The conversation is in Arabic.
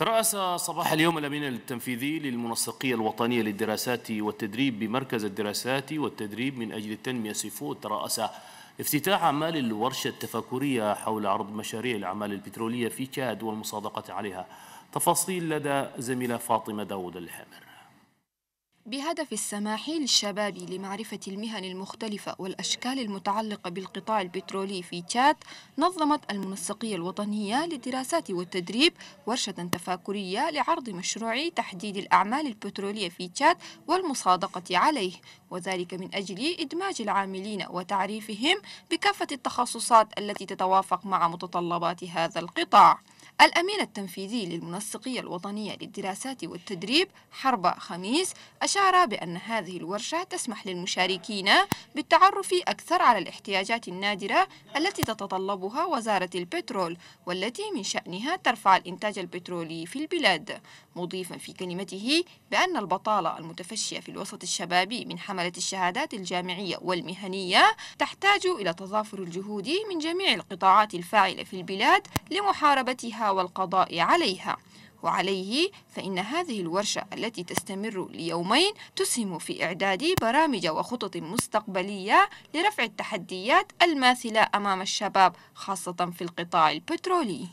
ترأس صباح اليوم الأمين التنفيذي للمنسقية الوطنية للدراسات والتدريب بمركز الدراسات والتدريب من أجل التنمية سيفو ترأس افتتاح أعمال الورشة التفاكرية حول عرض مشاريع الأعمال البترولية في تشاد والمصادقة عليها تفاصيل لدى زميلة فاطمة داود الحمر بهدف السماح للشباب لمعرفة المهن المختلفة والأشكال المتعلقة بالقطاع البترولي في تشاد نظمت المنسقية الوطنية للدراسات والتدريب ورشة تفاكرية لعرض مشروع تحديد الأعمال البترولية في تشاد والمصادقة عليه وذلك من أجل إدماج العاملين وتعريفهم بكافة التخصصات التي تتوافق مع متطلبات هذا القطاع الأمين التنفيذي للمنسقية الوطنية للدراسات والتدريب حربة خميس أشار بأن هذه الورشة تسمح للمشاركين بالتعرف أكثر على الاحتياجات النادرة التي تتطلبها وزارة البترول والتي من شأنها ترفع الإنتاج البترولي في البلاد مضيفا في كلمته بأن البطالة المتفشية في الوسط الشبابي من حملة الشهادات الجامعية والمهنية تحتاج إلى تضافر الجهود من جميع القطاعات الفاعلة في البلاد لمحاربتها والقضاء عليها وعليه فإن هذه الورشة التي تستمر ليومين تسهم في إعداد برامج وخطط مستقبلية لرفع التحديات الماثلة أمام الشباب خاصة في القطاع البترولي